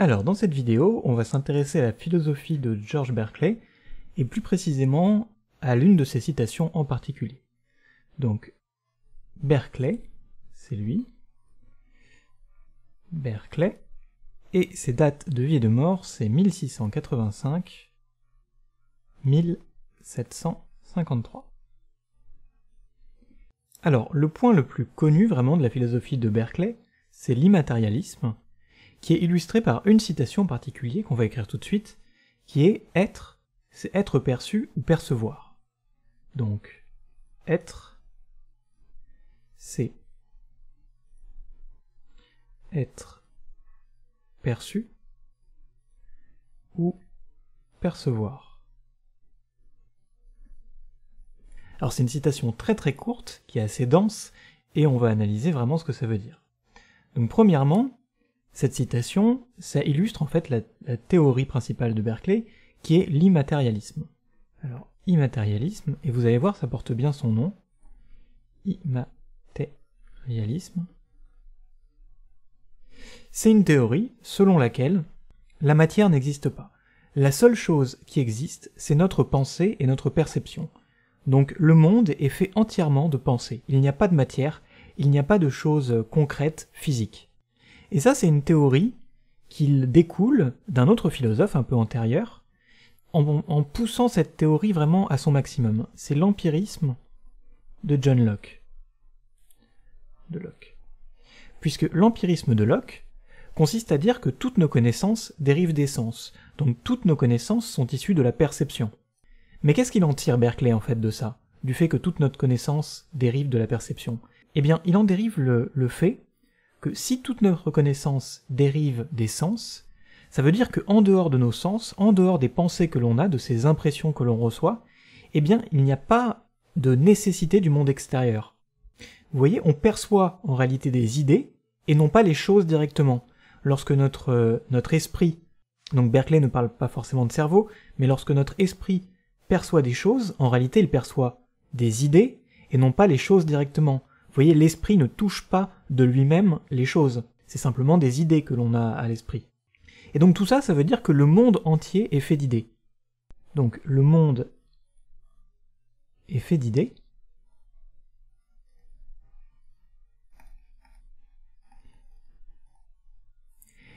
Alors, dans cette vidéo, on va s'intéresser à la philosophie de George Berkeley, et plus précisément à l'une de ses citations en particulier. Donc, Berkeley, c'est lui, Berkeley, et ses dates de vie et de mort, c'est 1685, 1753. Alors, le point le plus connu vraiment de la philosophie de Berkeley, c'est l'immatérialisme, qui est illustré par une citation en particulier qu'on va écrire tout de suite, qui est être, c'est être perçu ou percevoir. Donc, être, c'est être perçu ou percevoir. Alors c'est une citation très très courte, qui est assez dense, et on va analyser vraiment ce que ça veut dire. Donc premièrement, cette citation, ça illustre en fait la, théorie principale de Berkeley, qui est l'immatérialisme. Alors, immatérialisme, et vous allez voir, ça porte bien son nom. Immatérialisme. C'est une théorie selon laquelle la matière n'existe pas. La seule chose qui existe, c'est notre pensée et notre perception. Donc le monde est fait entièrement de pensée. Il n'y a pas de matière, il n'y a pas de choses concrètes, physiques. Et ça, c'est une théorie qu'il découle d'un autre philosophe un peu antérieur, en, poussant cette théorie vraiment à son maximum. C'est l'empirisme de John Locke. De Locke. Puisque l'empirisme de Locke consiste à dire que toutes nos connaissances dérivent des sens, donc toutes nos connaissances sont issues de la perception. Mais qu'est-ce qu'il en tire Berkeley en fait de ça Du fait que toute notre connaissance dérive de la perception Eh bien, il en dérive le fait que si toute notre connaissance dérive des sens, ça veut dire qu'en dehors de nos sens, en dehors des pensées que l'on a, de ces impressions que l'on reçoit, eh bien, il n'y a pas de nécessité du monde extérieur. Vous voyez, on perçoit en réalité des idées et non pas les choses directement. Lorsque notre, euh, notre esprit, donc Berkeley ne parle pas forcément de cerveau, mais lorsque notre esprit perçoit des choses, en réalité il perçoit des idées et non pas les choses directement. Vous voyez, l'esprit ne touche pas de lui-même les choses. C'est simplement des idées que l'on a à l'esprit. Et donc tout ça, ça veut dire que le monde entier est fait d'idées. Donc le monde est fait d'idées.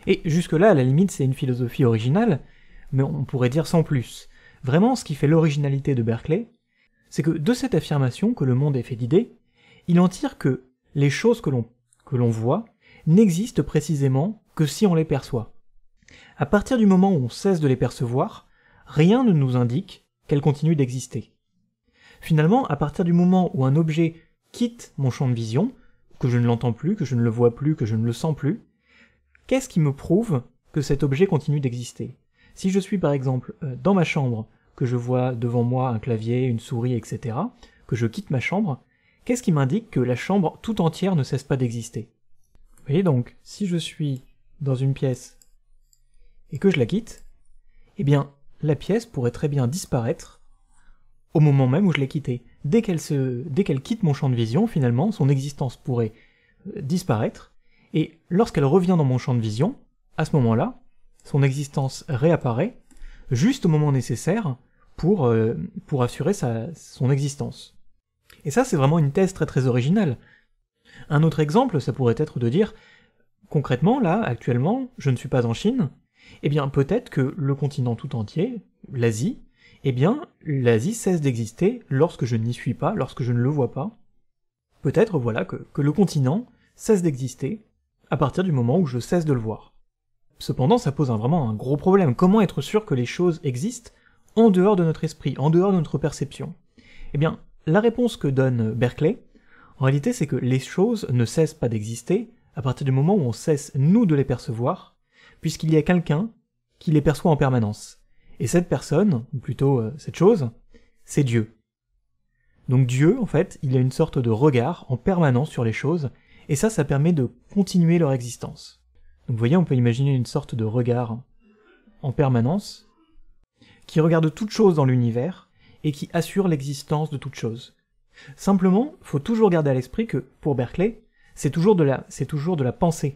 Et jusque-là, à la limite, c'est une philosophie originale, mais on pourrait dire sans plus. Vraiment, ce qui fait l'originalité de Berkeley, c'est que de cette affirmation que le monde est fait d'idées, il en tire que les choses que l'on que l'on voit n'existe précisément que si on les perçoit. À partir du moment où on cesse de les percevoir, rien ne nous indique qu'elles continuent d'exister. Finalement, à partir du moment où un objet quitte mon champ de vision, que je ne l'entends plus, que je ne le vois plus, que je ne le sens plus, qu'est-ce qui me prouve que cet objet continue d'exister Si je suis par exemple euh, dans ma chambre, que je vois devant moi un clavier, une souris, etc., que je quitte ma chambre, Qu'est-ce qui m'indique que la chambre tout entière ne cesse pas d'exister Vous voyez donc, si je suis dans une pièce et que je la quitte, eh bien, la pièce pourrait très bien disparaître au moment même où je l'ai quittée. Dès qu'elle quitte mon champ de vision, finalement, son existence pourrait euh, disparaître. Et lorsqu'elle revient dans mon champ de vision, à ce moment-là, son existence réapparaît juste au moment nécessaire pour, euh, pour assurer sa, son existence. Et ça, c'est vraiment une thèse très très originale. Un autre exemple, ça pourrait être de dire, concrètement, là, actuellement, je ne suis pas en Chine, eh bien peut-être que le continent tout entier, l'Asie, eh bien l'Asie cesse d'exister lorsque je n'y suis pas, lorsque je ne le vois pas. Peut-être, voilà, que, le continent cesse d'exister à partir du moment où je cesse de le voir. Cependant, ça pose vraiment un gros problème. Comment être sûr que les choses existent en dehors de notre esprit, en dehors de notre perception Eh bien, la réponse que donne Berkeley, en réalité, c'est que les choses ne cessent pas d'exister à partir du moment où on cesse, nous, de les percevoir, puisqu'il y a quelqu'un qui les perçoit en permanence. Et cette personne, ou plutôt euh, cette chose, c'est Dieu. Donc Dieu, en fait, il a une sorte de regard en permanence sur les choses, et ça, ça permet de continuer leur existence. Donc vous voyez, on peut imaginer une sorte de regard en permanence, qui regarde toute choses dans l'univers, et qui assure l'existence de toute chose. Simplement, faut toujours garder à l'esprit que, pour Berkeley, c'est toujours de la, c'est toujours de la pensée.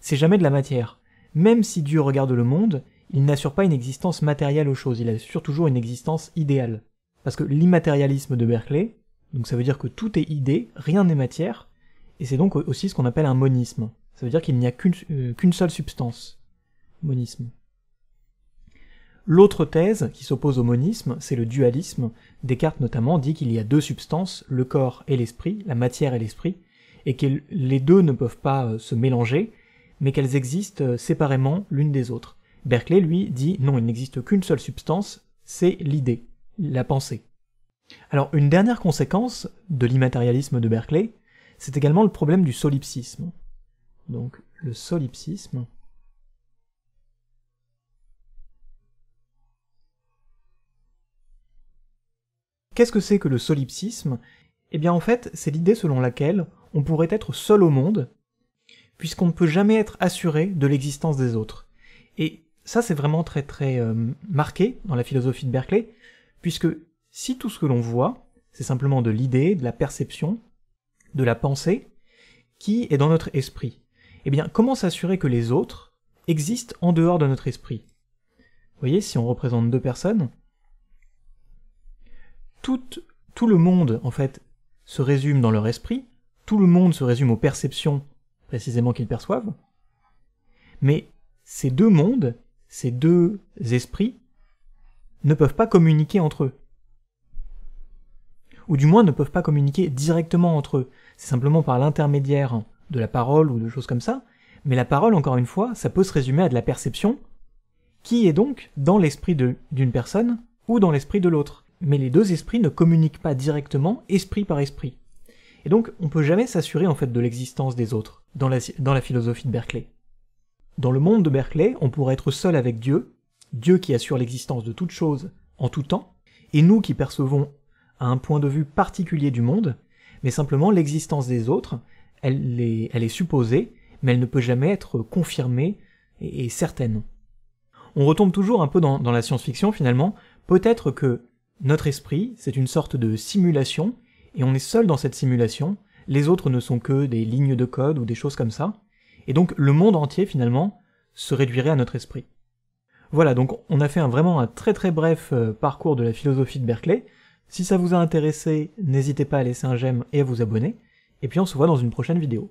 C'est jamais de la matière. Même si Dieu regarde le monde, il n'assure pas une existence matérielle aux choses, il assure toujours une existence idéale. Parce que l'immatérialisme de Berkeley, donc ça veut dire que tout est idée, rien n'est matière, et c'est donc aussi ce qu'on appelle un monisme. Ça veut dire qu'il n'y a qu'une euh, seule substance. Monisme. L'autre thèse qui s'oppose au monisme, c'est le dualisme. Descartes notamment dit qu'il y a deux substances, le corps et l'esprit, la matière et l'esprit, et que les deux ne peuvent pas euh, se mélanger, mais qu'elles existent euh, séparément l'une des autres. Berkeley, lui, dit non, il n'existe qu'une seule substance, c'est l'idée, la pensée. Alors, une dernière conséquence de l'immatérialisme de Berkeley, c'est également le problème du solipsisme. Donc, le solipsisme, Qu'est-ce que c'est que le solipsisme Eh bien en fait, c'est l'idée selon laquelle on pourrait être seul au monde, puisqu'on ne peut jamais être assuré de l'existence des autres. Et ça c'est vraiment très très euh, marqué dans la philosophie de Berkeley, puisque si tout ce que l'on voit, c'est simplement de l'idée, de la perception, de la pensée, qui est dans notre esprit, eh bien comment s'assurer que les autres existent en dehors de notre esprit Vous voyez, si on représente deux personnes, tout, le monde, en fait, se résume dans leur esprit, tout le monde se résume aux perceptions précisément qu'ils perçoivent, mais ces deux mondes, ces deux esprits, ne peuvent pas communiquer entre eux. Ou du moins ne peuvent pas communiquer directement entre eux. C'est simplement par l'intermédiaire de la parole ou de choses comme ça. Mais la parole, encore une fois, ça peut se résumer à de la perception, qui est donc dans l'esprit d'une personne ou dans l'esprit de l'autre mais les deux esprits ne communiquent pas directement esprit par esprit. Et donc on ne peut jamais s'assurer en fait de l'existence des autres dans la, dans la philosophie de Berkeley. Dans le monde de Berkeley, on pourrait être seul avec Dieu, Dieu qui assure l'existence de toute chose en tout temps, et nous qui percevons à un point de vue particulier du monde, mais simplement l'existence des autres, elle est, elle est, supposée, mais elle ne peut jamais être confirmée et, certaine. On retombe toujours un peu dans la science-fiction finalement, peut-être que notre esprit, c'est une sorte de simulation, et on est seul dans cette simulation, les autres ne sont que des lignes de code ou des choses comme ça, et donc le monde entier finalement se réduirait à notre esprit. Voilà, donc on a fait vraiment un très très bref euh, parcours de la philosophie de Berkeley. Si ça vous a intéressé, n'hésitez pas à laisser un j'aime et à vous abonner, et puis on se voit dans une prochaine vidéo.